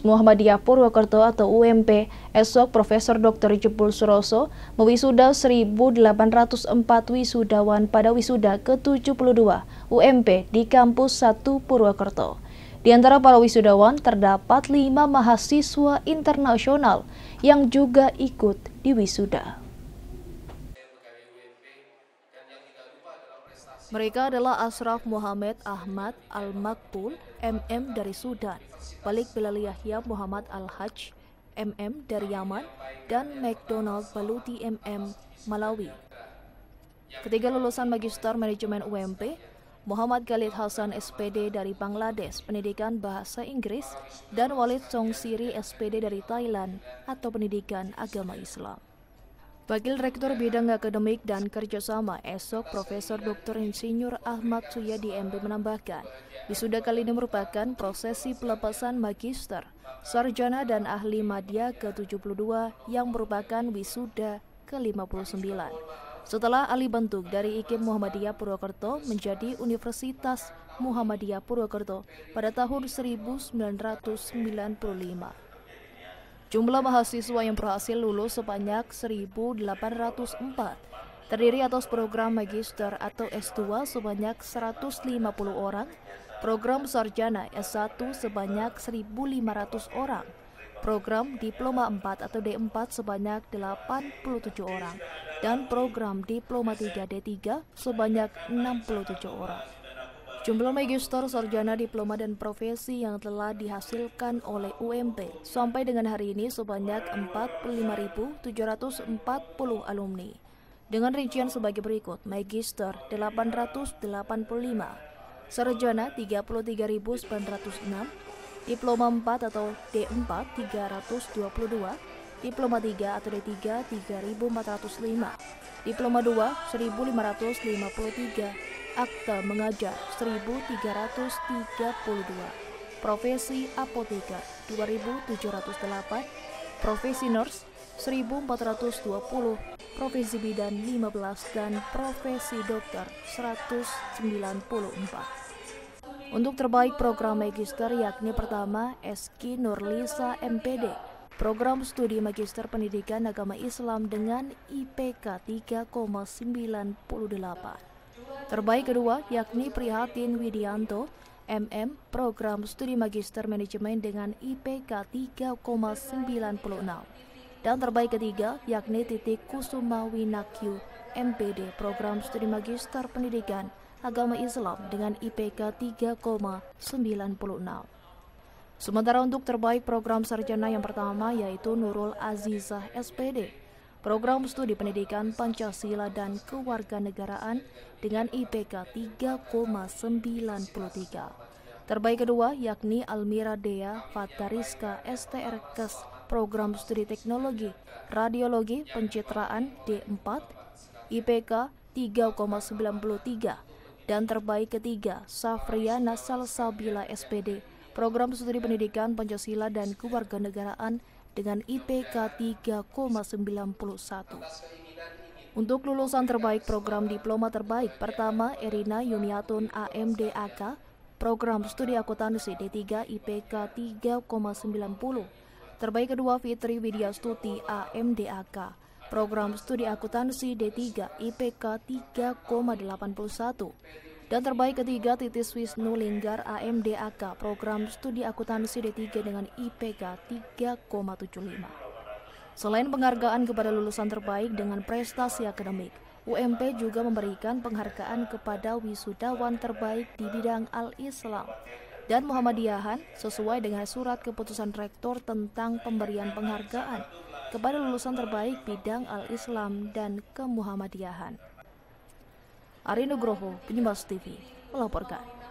Muhammadiyah Purwokerto atau UMP, esok Profesor Dr. Jepul Suroso mewisuda 1.804 wisudawan pada wisuda ke-72 UMP di Kampus 1 Purwokerto. Di antara para wisudawan terdapat lima mahasiswa internasional yang juga ikut di wisuda. Mereka adalah Ashraf Muhammad Ahmad Al-Maktul, MM dari Sudan, Balik Bilal Yahya Muhammad Al-Haj, MM dari Yaman, dan McDonald Baluti MM Malawi. Ketiga lulusan Magister Manajemen UMP, Muhammad Khalid Hasan SPD dari Bangladesh, pendidikan bahasa Inggris, dan Walid Song Siri SPD dari Thailand atau pendidikan agama Islam. Wakil Rektor Bidang Akademik dan Kerjasama Esok Profesor Dr. Insinyur Ahmad Suyadi MB menambahkan, wisuda kali ini merupakan prosesi pelepasan magister, sarjana dan ahli madya ke-72 yang merupakan wisuda ke-59. Setelah alih bentuk dari IKIM Muhammadiyah Purwokerto menjadi Universitas Muhammadiyah Purwokerto pada tahun 1995. Jumlah mahasiswa yang berhasil lulus sebanyak 1.804, terdiri atas program magister atau S2 sebanyak 150 orang, program sarjana S1 sebanyak 1.500 orang, program diploma 4 atau D4 sebanyak 87 orang, dan program diploma 3 D3 sebanyak 67 orang. Jumlah magister, sarjana, diploma, dan profesi yang telah dihasilkan oleh UMP sampai dengan hari ini sebanyak 45.740 alumni. Dengan rincian sebagai berikut, magister 885, sarjana 33.906, diploma 4 atau D4 322, diploma 3 atau D3 3405, diploma 2 1553, Akta Mengajar 1332, Profesi Apoteker 2708, Profesi Nurse 1420, Profesi Bidan 15 dan Profesi Dokter 194. Untuk terbaik program magister yakni pertama Eski Nurlisa MPD, program studi magister pendidikan agama Islam dengan IPK 3,98. Terbaik kedua yakni Prihatin Widianto, MM, Program Studi Magister Manajemen dengan IPK 3,96. Dan terbaik ketiga yakni Titik Kusuma Winakyu, MPD, Program Studi Magister Pendidikan Agama Islam dengan IPK 3,96. Sementara untuk terbaik program sarjana yang pertama yaitu Nurul Azizah SPD Program Studi Pendidikan Pancasila dan Kewarganegaraan dengan IPK 3,93. Terbaik kedua yakni Almira Dea Fatariska STRKes Program Studi Teknologi Radiologi Pencitraan D4 IPK 3,93 dan terbaik ketiga Safriana Salsabila SPD Program Studi Pendidikan Pancasila dan Kewarganegaraan dengan IPK 3,91. Untuk lulusan terbaik program diploma terbaik pertama Erina Yuniatun AMDAK, program studi akuntansi D3 IPK 3,90. Terbaik kedua Fitri Widya Stuti AMDAK, program studi akuntansi D3 IPK 3,81. Dan terbaik ketiga Titis Wisnu Linggar AMDAK Program Studi Akuntansi D3 dengan IPK 3,75. Selain penghargaan kepada lulusan terbaik dengan prestasi akademik, UMP juga memberikan penghargaan kepada wisudawan terbaik di bidang al-Islam dan Muhammadiyahan sesuai dengan surat keputusan rektor tentang pemberian penghargaan kepada lulusan terbaik bidang al-Islam dan kemuhammadiyahan. Arinugroho, Penyumbas TV, melaporkan.